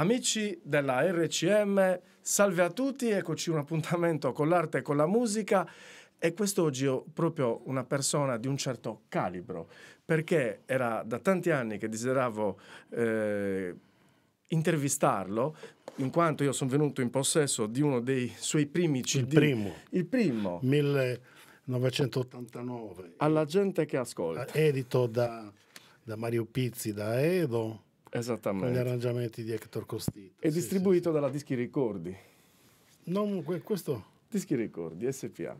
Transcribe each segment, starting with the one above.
Amici della RCM, salve a tutti, eccoci un appuntamento con l'arte e con la musica e quest'oggi ho proprio una persona di un certo calibro perché era da tanti anni che desideravo eh, intervistarlo in quanto io sono venuto in possesso di uno dei suoi primi CD. Il primo. Il primo. 1989. Alla gente che ascolta. Edito da, da Mario Pizzi, da Edo Esattamente. Con gli arrangiamenti di Hector Costito. E sì, distribuito sì, dalla Dischi Ricordi. Non questo? Dischi Ricordi, SPA.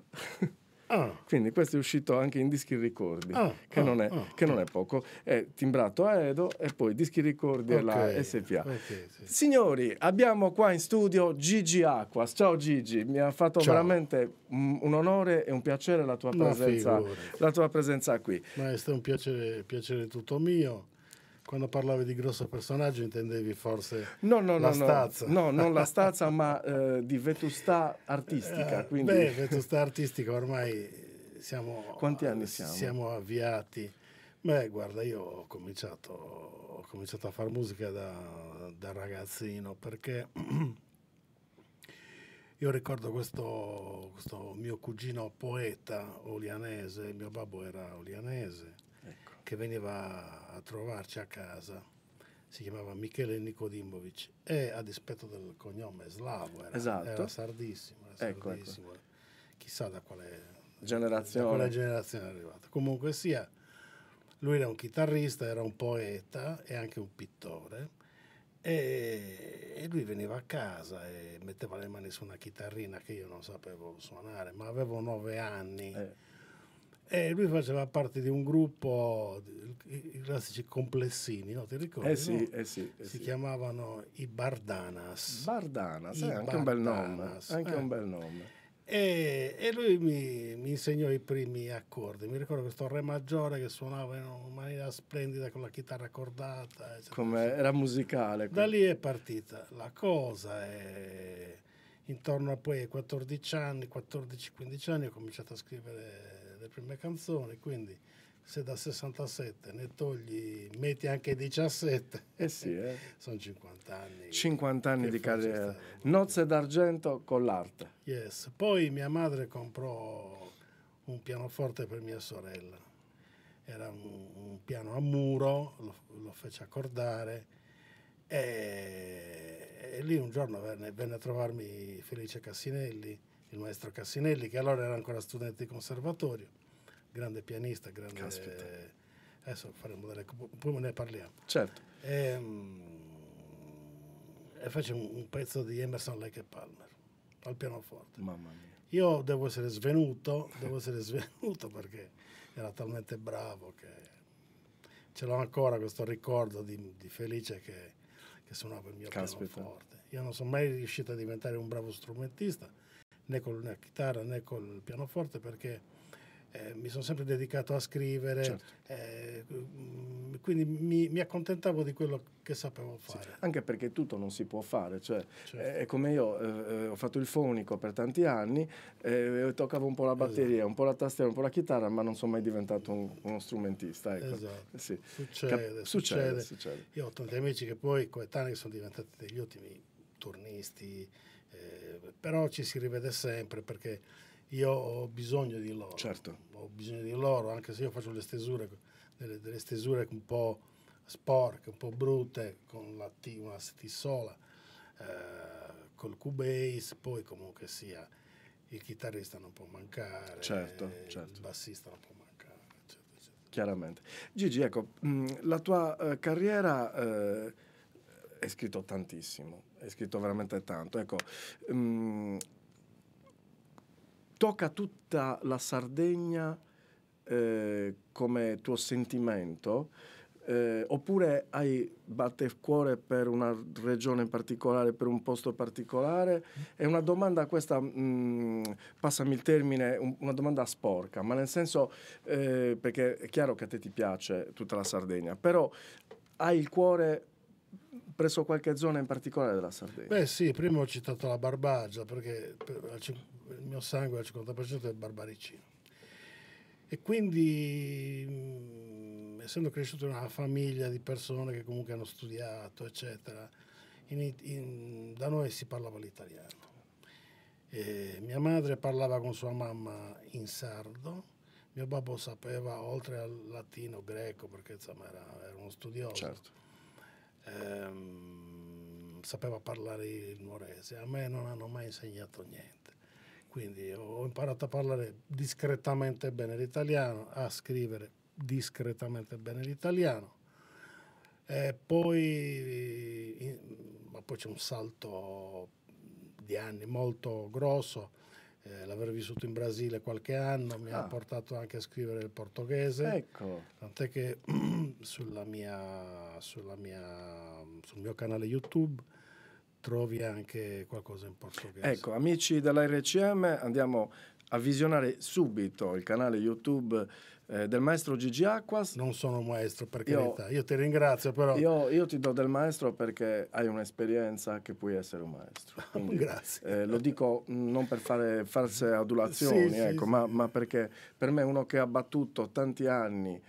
Ah. Quindi questo è uscito anche in Dischi Ricordi, ah, che, ah, non è, ah, che, non è, poco. È timbrato a Edo e poi Dischi Ricordi okay. e la SPA. Okay, sì. Signori, abbiamo qua in studio Gigi Aquas. Ciao Gigi, mi ha fatto Ciao. veramente un onore e un piacere la tua, presenza, la tua presenza qui. Ma è stato un piacere, piacere tutto mio. Quando parlavi di grosso personaggio intendevi forse no, no, la no, stazza? No, non la stazza, ma eh, di vetustà artistica. Eh, quindi... Beh, vetustà artistica ormai siamo... Quanti anni siamo? Siamo avviati. Beh, guarda, io ho cominciato, ho cominciato a fare musica da, da ragazzino perché io ricordo questo, questo mio cugino poeta olianese, il mio babbo era olianese che veniva a trovarci a casa si chiamava Michele Nicodimovic e a dispetto del cognome slavo era, esatto. era sardissimo, era ecco, ecco. sardissimo. Ecco. chissà da quale generazione. da quale generazione è arrivata comunque sia lui era un chitarrista, era un poeta e anche un pittore e, e lui veniva a casa e metteva le mani su una chitarrina che io non sapevo suonare ma avevo nove anni eh e eh, lui faceva parte di un gruppo, i classici complessini, no? ti ricordi? Eh sì, no? eh sì, eh si sì. chiamavano i Bardanas. Bardanas, eh, I eh, anche Bardanas. un bel nome. Anche un eh. bel nome. E, e lui mi, mi, insegnò i primi accordi. Mi ricordo questo Re maggiore che suonava in una maniera splendida con la chitarra cordata. Come era musicale. Da lì è partita la cosa. È... Intorno a poi ai 14 anni, 14-15 anni, ho cominciato a scrivere le prime canzoni, quindi se da 67 ne togli, metti anche 17, eh sì, eh. sono 50 anni. 50 anni di carriera. Nozze d'argento con l'arte. Yes. Poi mia madre comprò un pianoforte per mia sorella. Era un, un piano a muro, lo, lo fece accordare e, e, lì un giorno venne, venne a trovarmi Felice Cassinelli il maestro Cassinelli, che allora era ancora studente di conservatorio, grande pianista, grande... Caspita. Adesso faremo delle... poi ne parliamo. Certo. E, ehm, e fece un, un, pezzo di Emerson, Lake e Palmer, al pianoforte. Mamma mia. Io devo essere svenuto, devo essere svenuto perché era talmente bravo che ce l'ho ancora questo ricordo di, di Felice che, che, suonava il mio Caspita. pianoforte. Io non sono mai riuscito a diventare un bravo strumentista, né con la chitarra né col pianoforte perché eh, mi sono sempre dedicato a scrivere, certo. eh, mm, quindi mi, mi, accontentavo di quello che sapevo fare. Sì, anche perché tutto non si può fare, cioè, certo. eh, come io eh, eh, ho fatto il fonico per tanti anni, eh, toccavo un po' la batteria, esatto. un po' la tastiera, un po' la chitarra, ma non sono mai diventato un, uno strumentista. Ecco. Esatto. Sì. Succede, Cap- succede, succede, Io ho tanti amici che poi coetanei sono diventati degli ottimi turnisti, eh, però ci si rivede sempre perché io ho bisogno di loro. Certo. Ho bisogno di loro, anche se io faccio le stesure, delle, delle stesure un po' sporche, un po' brutte, con la T, una T sola, eh, col Cubase, poi comunque sia, il chitarrista non può mancare, certo, certo. il bassista non può mancare chiaramente. Gigi, ecco, mm, la tua eh, carriera eh, è scritto tantissimo, è scritto veramente tanto. Ecco, mh, mm, tocca tutta la Sardegna eh, come tuo sentimento, eh, oppure hai batte il cuore per una regione in particolare, per un posto particolare? È una domanda questa, mh, mm, passami il termine, un, una domanda sporca, ma nel senso, eh, perché è chiaro che a te ti piace tutta la Sardegna, però hai il cuore presso qualche zona in particolare della Sardegna? Beh sì, prima ho citato la Barbagia perché il mio sangue al 50% è barbaricino. E quindi, mm, essendo cresciuto in una famiglia di persone che comunque hanno studiato, eccetera, in, in, da noi si parlava l'italiano. E mia madre parlava con sua mamma in sardo, mio babbo sapeva oltre al latino greco perché insomma era, era uno studioso. Certo ehm, sapeva parlare il nuorese, a me non hanno mai insegnato niente. Quindi ho imparato a parlare discretamente bene l'italiano, a scrivere discretamente bene l'italiano. E poi, ma poi c'è un salto di anni molto grosso eh, l'aver vissuto in Brasile qualche anno mi ah. ha portato anche a scrivere il portoghese. Ecco. Tant'è che sulla mia, sulla mia, sul mio canale YouTube trovi anche qualcosa in portoghese. Ecco, amici dell'RCM, andiamo a visionare subito il canale YouTube eh, del maestro Gigi Acquas. Non sono maestro, per carità. Io, io ti ringrazio, però. Io, io, ti do del maestro perché hai un'esperienza che puoi essere un maestro. Ah, quindi, Grazie. Eh, lo dico non per fare false adulazioni, sì, ecco, sì, ma, sì. ma, perché per me uno che ha battuto tanti anni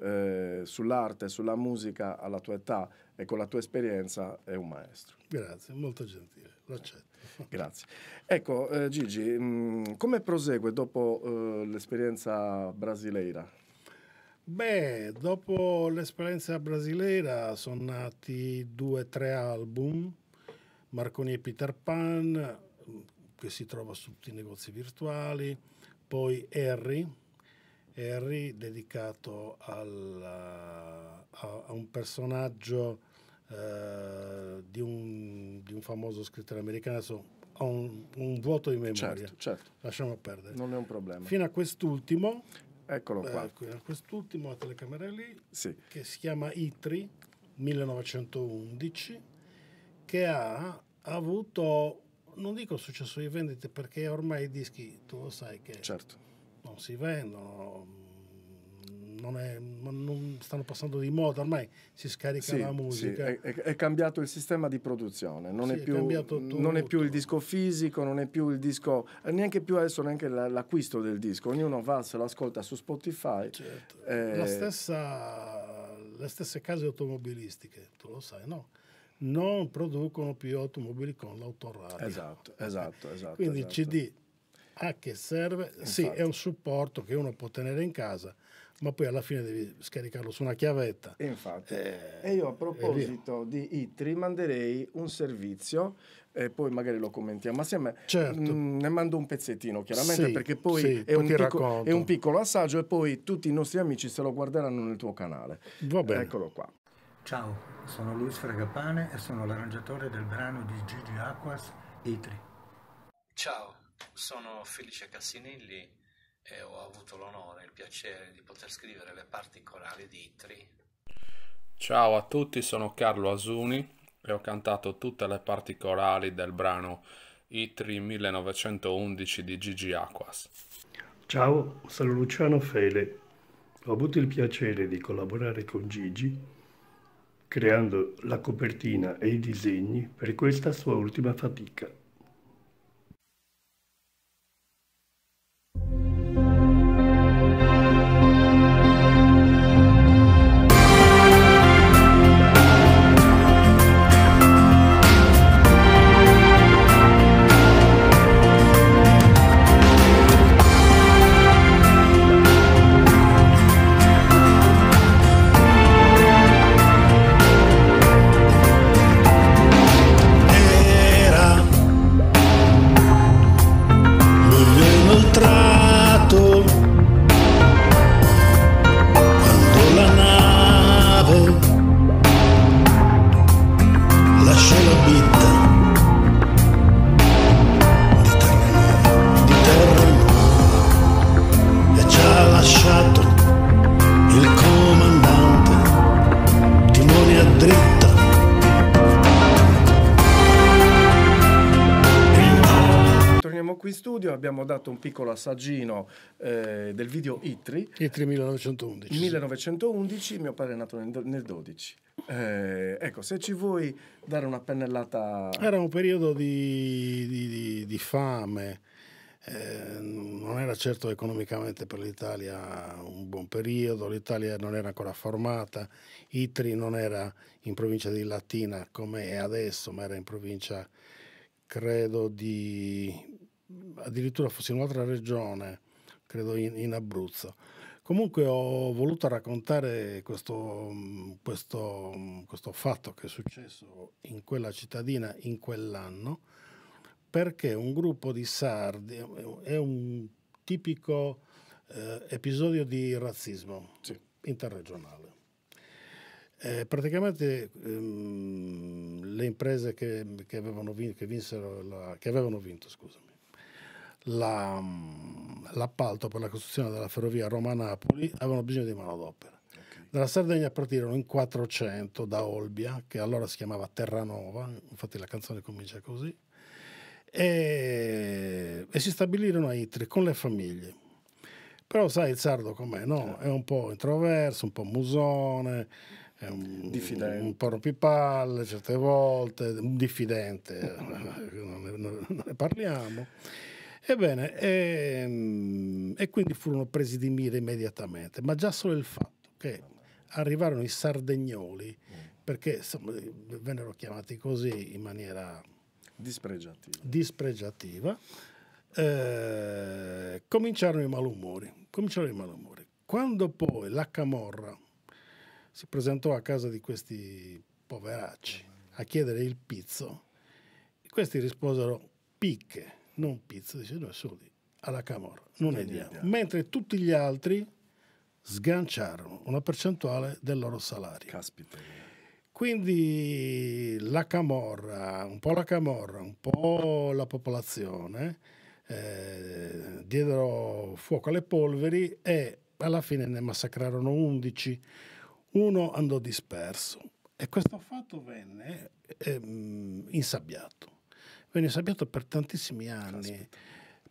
eh, sull'arte, sulla musica alla tua età e con la tua esperienza è un maestro. Grazie, molto gentile, lo accetto. Grazie. Ecco, eh, Gigi, mh, mm, come prosegue dopo eh, l'esperienza brasileira? Beh, dopo l'esperienza brasileira sono nati due o tre album, Marconi e Peter Pan, che si trova su tutti i negozi virtuali, poi Harry, Harry dedicato al, a, a un personaggio eh, di, un, di, un, famoso scrittore americano, adesso ho un, un, vuoto di memoria. Certo, certo. Lasciamo perdere. Non è un problema. Fino a quest'ultimo. Eccolo qua. Eh, quest'ultimo, la telecamera lì, sì. che si chiama Itri 1911, che ha avuto, non dico successo di vendite, perché ormai i dischi, tu lo sai che certo. non si vendono, non è, non stanno passando di moda, ormai si scarica sì, la musica. Sì, è, è, cambiato il sistema di produzione, non, sì, è, più, non è, più, il disco fisico, non è più il disco, neanche più adesso neanche l'acquisto del disco, ognuno va, se lo ascolta su Spotify. Certo. Eh... Stessa, le stesse case automobilistiche, tu lo sai, no? Non producono più automobili con l'autoradio. Esatto, esatto, esatto. Quindi esatto. il CD a che serve? Infatti. Sì, è un supporto che uno può tenere in casa, ma poi alla fine devi scaricarlo su una chiavetta. E infatti. Eh, e io a proposito di ITRI manderei un servizio e poi magari lo commentiamo assieme. Certo. Mm, ne mando un pezzettino chiaramente sì, perché poi, sì, è, poi un picco- è, un piccolo assaggio e poi tutti i nostri amici se lo guarderanno nel tuo canale. Va bene. Eccolo qua. Ciao, sono Luis Fragapane e sono l'arrangiatore del brano di Gigi Aquas, Itri. Ciao, sono Felice Cassinelli e ho avuto l'onore e il piacere di poter scrivere le parti corali di Itri. Ciao a tutti, sono Carlo Asuni e ho cantato tutte le parti corali del brano Itri 1911 di Gigi Aquas. Ciao, sono Luciano Fele. Ho avuto il piacere di collaborare con Gigi creando la copertina e i disegni per questa sua ultima fatica. abbiamo dato un piccolo assaggino eh, del video Itri. Itri 1911. 1911, mio padre è nato nel, nel 12. Eh, ecco, se ci vuoi dare una pennellata... Era un periodo di, di, di, di fame, eh, non era certo economicamente per l'Italia un buon periodo, l'Italia non era ancora formata, Itri non era in provincia di Latina come è adesso, ma era in provincia, credo, di addirittura fosse in un'altra regione, credo in, in Abruzzo. Comunque ho voluto raccontare questo, questo, questo, fatto che è successo in quella cittadina in quell'anno perché un gruppo di sardi è un tipico eh, episodio di razzismo sì. interregionale. Eh, praticamente ehm, le imprese che, che, avevano, vin che, la, che avevano vinto, scusa, la, mm, l'appalto per la costruzione della ferrovia Roma-Napoli avevano bisogno di manodopera. Okay. Dalla Sardegna partirono in 400 da Olbia, che allora si chiamava Terranova, infatti la canzone comincia così, e, e si stabilirono a Itri con le famiglie. Però sai il sardo com'è, no? Certo. È un po' introverso, un po' musone, un, diffidente. un po' rompipalle certe volte, diffidente, non, ne, non ne parliamo. Ebbene, e, ehm, e quindi furono presi di mira immediatamente, ma già solo il fatto che arrivarono i sardegnoli, mm. perché insomma, vennero chiamati così in maniera dispregiativa, dispregiativa eh, cominciarono i malumori. Cominciarono i malumori. Quando poi la Camorra si presentò a casa di questi poveracci mm. a chiedere il pizzo, questi risposero picche non pizza, dice noi soli alla Camorra, non ne diamo. diamo. Mentre tutti gli altri sganciarono una percentuale del loro salario. Caspita. Quindi la Camorra, un po' la Camorra, un po' la popolazione, eh, diedero fuoco alle polveri e alla fine ne massacrarono 11. Uno andò disperso e questo fatto venne ehm, insabbiato venne sabbiato per tantissimi anni. Aspetta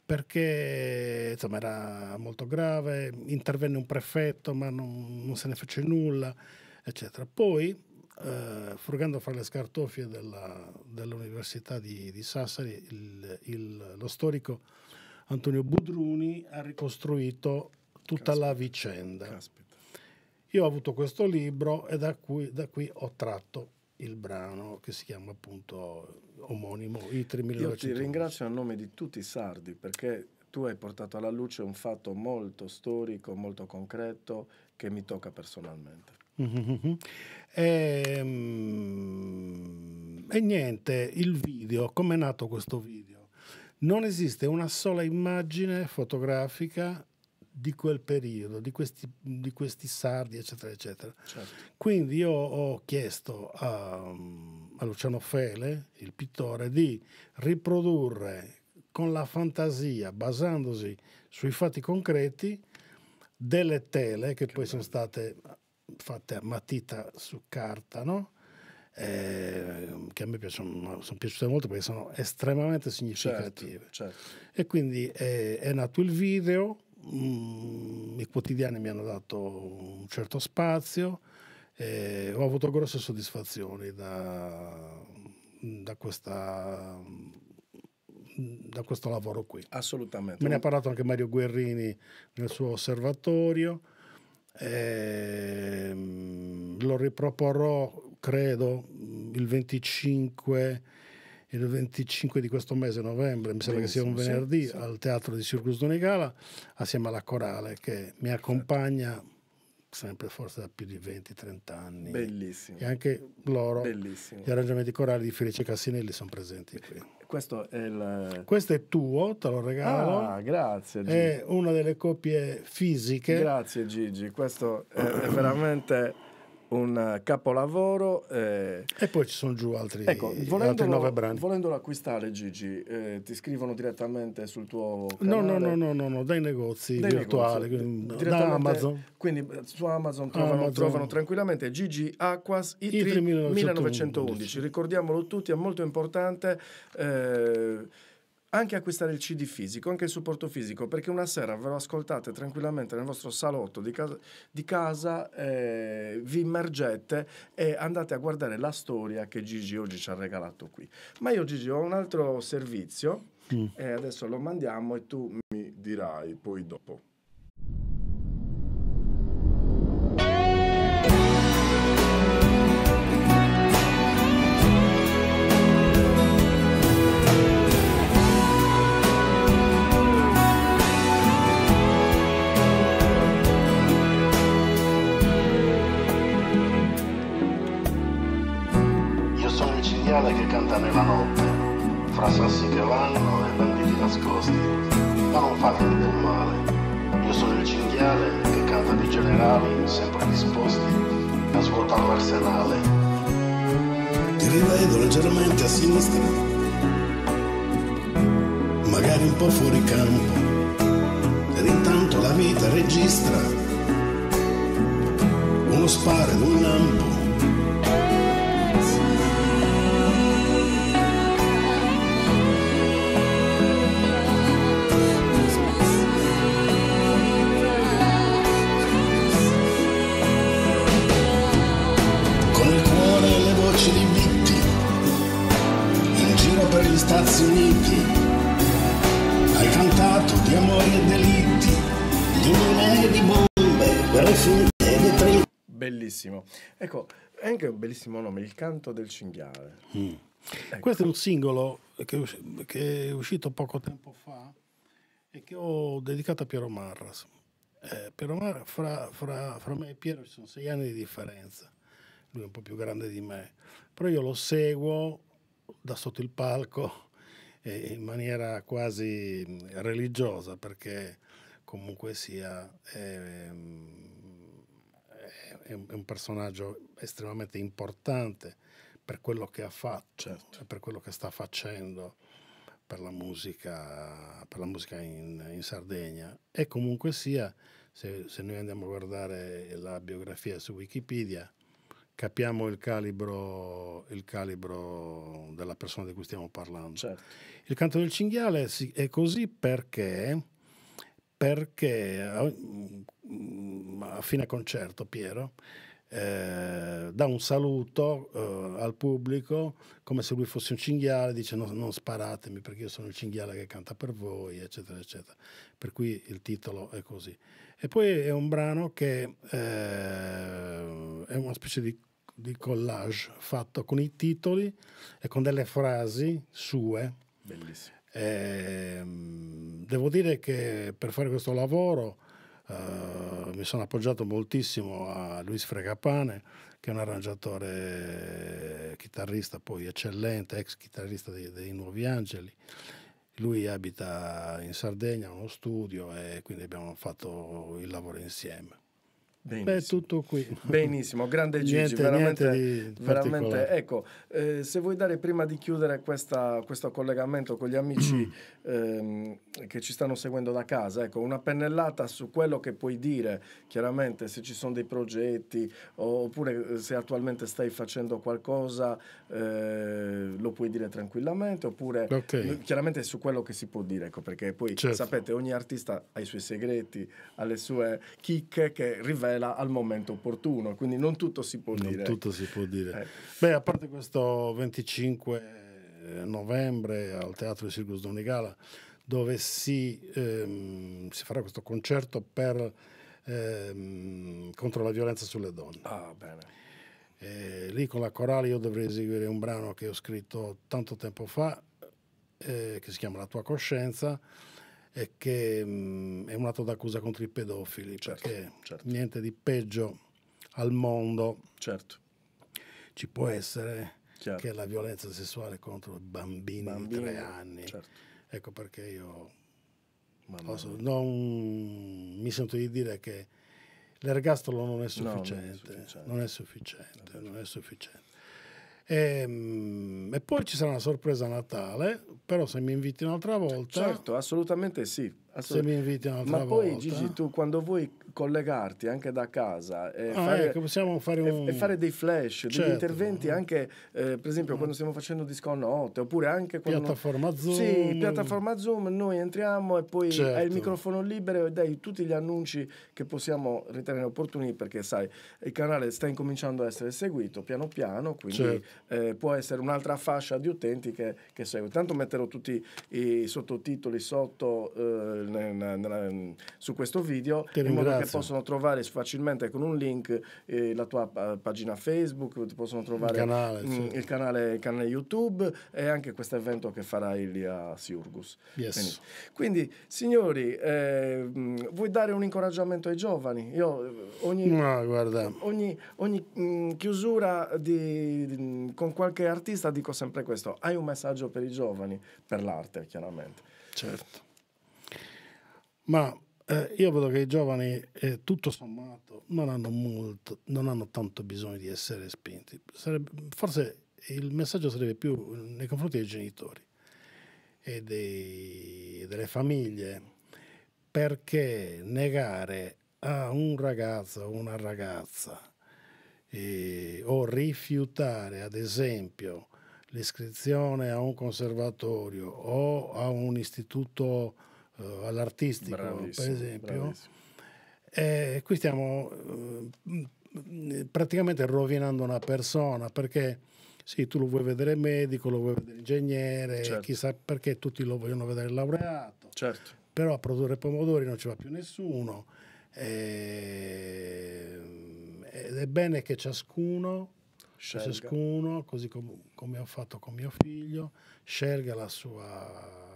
perché insomma, era molto grave, intervenne un prefetto ma non, non se ne fece nulla, eccetera. Poi, eh, furgando fra le scartofie dell'Università di, di, Sassari, il, il, lo storico Antonio Budruni ha ricostruito tutta Caspita. la vicenda. Caspita. Io ho avuto questo libro e da, cui, da qui ho tratto il brano che si chiama appunto omonimo I 3900. Io ti ringrazio a nome di tutti i sardi perché tu hai portato alla luce un fatto molto storico, molto concreto che mi tocca personalmente. E, ehm, e niente, il video, com'è nato questo video? Non esiste una sola immagine fotografica di quel periodo, di questi, di questi sardi, eccetera, eccetera. Certo. Quindi io ho chiesto a, a Luciano Fele, il pittore, di riprodurre con la fantasia, basandosi sui fatti concreti, delle tele che, che poi bello. sono state fatte a matita su carta, no? Eh, che a me piacciono, sono piaciute molto perché sono estremamente significative. Certo, certo. E quindi è, eh, è, nato il video, mh, mm, i quotidiani mi hanno dato un certo spazio e eh, ho avuto grosse soddisfazioni da, da, questa, da questo lavoro qui. Assolutamente. Me ne ha parlato anche Mario Guerrini nel suo osservatorio. E, ehm, lo riproporrò, credo, il 25 il 25 di questo mese, novembre, mi sembra che sia un venerdì, sì, sì. al teatro di Circus Donicala, assieme alla Corale che mi accompagna sempre forse da più di 20-30 anni. Bellissimo. E anche loro, Bellissimo. gli arrangiamenti corali di Felice Cassinelli sono presenti qui. Questo è, il... Questo è tuo, te lo regalo. Ah, grazie Gigi. È una delle copie fisiche. Grazie Gigi, questo è veramente un eh, capolavoro. Eh. E poi ci sono giù altri, ecco, altri nove brani. Volendolo acquistare, Gigi, eh, ti scrivono direttamente sul tuo No, no, no, no, no, no dai negozi dai virtuali, negozi, da Amazon. Quindi eh, su Amazon trovano, Amazon. trovano tranquillamente Gigi Aquas Itri, Itri 1911. 1911. Ricordiamolo tutti, è molto importante. Eh, anche acquistare il CD fisico, anche il supporto fisico, perché una sera ve lo ascoltate tranquillamente nel vostro salotto di casa, di casa eh, vi immergete e andate a guardare la storia che Gigi oggi ci ha regalato qui. Ma io Gigi ho un altro servizio mm. e adesso lo mandiamo e tu mi dirai poi dopo. cane che canta nella notte, fra sassi che vanno e banditi nascosti, ma non fatemi del male. Io sono il cinghiale che canta di generali, sempre disposti a svuotare l'arsenale. Ti rivedo leggermente a sinistra, magari un po' fuori campo, ed intanto la vita registra uno spare, un lampo bellissimo. Ecco, è anche un bellissimo nome, Il canto del cinghiale. Mm. Ecco. Questo è un singolo che, che, è uscito poco tempo fa e che ho dedicato a Piero Marras. Eh, Piero Marras, fra, fra, fra me e Piero ci sono sei anni di differenza. Lui è un po' più grande di me, però io lo seguo da sotto il palco in maniera quasi religiosa perché comunque sia eh, è un, personaggio estremamente importante per quello che ha fatto, cioè, certo. Cioè, per quello che sta facendo per la musica, per la musica in, in, Sardegna. E comunque sia, se, se, noi andiamo a guardare la biografia su Wikipedia, capiamo il calibro, il calibro della persona di cui stiamo parlando. Certo. Il canto del cinghiale è così perché, perché a fine concerto, Piero, eh, dà un saluto eh, al pubblico come se lui fosse un cinghiale, dice no, non sparatemi perché io sono il cinghiale che canta per voi, eccetera, eccetera. Per cui il titolo è così. E poi è un brano che eh, è una specie di, di, collage fatto con i titoli e con delle frasi sue. Bellissimo. Ehm, devo dire che per fare questo lavoro eh, mi sono appoggiato moltissimo a Luis Fregapane, che è un arrangiatore chitarrista poi eccellente, ex chitarrista dei, dei Nuovi Angeli. Lui abita in Sardegna, ha uno studio e quindi abbiamo fatto il lavoro insieme. Benissimo. Beh, tutto qui. Benissimo, grande Gigi, niente, veramente, niente veramente ecco, eh, se vuoi dare prima di chiudere questa, questo collegamento con gli amici mm. ehm, che ci stanno seguendo da casa, ecco, una pennellata su quello che puoi dire, chiaramente se ci sono dei progetti oppure eh, se attualmente stai facendo qualcosa eh, lo puoi dire tranquillamente oppure okay. Eh, chiaramente su quello che si può dire, ecco, perché poi certo. sapete ogni artista ha i suoi segreti, ha le sue chicche che rivelano tutela al momento opportuno, quindi non tutto si può non dire. tutto si può dire. Eh. Beh, a parte questo 25 eh, novembre al Teatro di Circus Don dove si, ehm, si, farà questo concerto per, ehm, contro la violenza sulle donne. Ah, bene. E lì con la corale io dovrei eseguire un brano che ho scritto tanto tempo fa, eh, che si chiama La tua coscienza, è che mh, è un atto d'accusa contro i pedofili, certo, perché certo. niente di peggio al mondo certo. ci può essere Chiaro. che la violenza sessuale contro bambini, bambini di tre anni. Certo. Ecco perché io posso, non, mi sento di dire che l'ergastolo non è sufficiente. No, non è sufficiente, non è sufficiente e, ehm, e poi ci sarà una sorpresa a Natale, però se mi inviti un'altra volta... Certo, assolutamente sì. Se mi inviti un'altra Ma poi volta. Gigi, tu quando vuoi collegarti anche da casa e, ah, fare, ecco, fare un... e, fare, dei flash, certo. degli interventi anche, eh, per esempio, mm. quando stiamo facendo disco note oppure anche quando... Piattaforma Zoom. Sì, piattaforma Zoom, noi entriamo e poi certo. hai il certo. microfono libero e dai tutti gli annunci che possiamo ritenere opportuni perché, sai, il canale sta incominciando a essere seguito piano piano, quindi certo. eh, può essere un'altra fascia di utenti che, che segue. Tanto metterò tutti i sottotitoli sotto... Eh, su questo video Ti in modo che possono trovare facilmente con un link eh, la tua eh, pagina Facebook, possono trovare il canale, mh, mm, il, canale, il canale, YouTube e anche questo evento che farai lì a Siurgus. Yes. Quindi, signori, eh, vuoi dare un incoraggiamento ai giovani? Io eh, ogni, no, ogni, ogni mh, mm, chiusura di, di, mm, con qualche artista dico sempre questo, hai un messaggio per i giovani, per l'arte chiaramente. Certo ma eh, io vedo che i giovani, eh, tutto sommato, non hanno, molto, non hanno tanto bisogno di essere spinti. Sarebbe, forse il messaggio sarebbe più nei confronti dei genitori e dei, delle famiglie, perché negare a un ragazzo o una ragazza eh, o rifiutare, ad esempio, l'iscrizione a un conservatorio o a un istituto uh, all'artistico, bravissimo, per esempio. E qui stiamo uh, praticamente rovinando una persona perché sì, tu lo vuoi vedere medico, lo vuoi vedere ingegnere, certo. chissà perché tutti lo vogliono vedere laureato. Certo. Però a produrre pomodori non ci va più nessuno. E... Ed è bene che ciascuno Scelga. ciascuno, così com come ho fatto con mio figlio, scelga la sua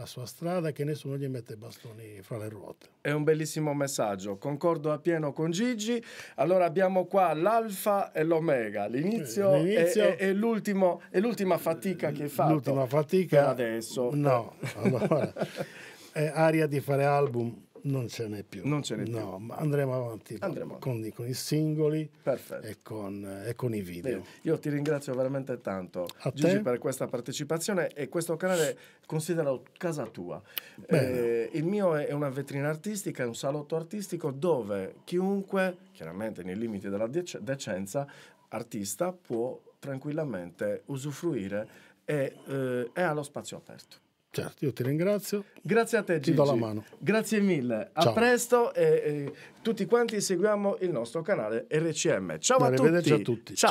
la sua strada e che nessuno gli mette i bastoni fra le ruote. È un bellissimo messaggio, concordo appieno con Gigi. Allora abbiamo qua l'alfa e l'omega, l'inizio, e, eh, e, l'ultima fatica che hai fatto. L'ultima fatica? Per adesso. No, allora, è aria di fare album non ce n'è più. Non ce n'è no, più. andremo avanti, andremo con, Con, i singoli e con, e con, i video. Bene. Io ti ringrazio veramente tanto A Gigi te? per questa partecipazione e questo canale considero casa tua. Eh, il mio è una vetrina artistica, è un salotto artistico dove chiunque, chiaramente nei limiti della decenza, artista può tranquillamente usufruire e eh, è allo spazio aperto. Certo, io ti ringrazio. Grazie a te, Gigi. Ti do la mano. Grazie mille. A Ciao. presto e, e, tutti quanti seguiamo il nostro canale RCM. Ciao a tutti. a tutti. Ciao.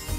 Ciao.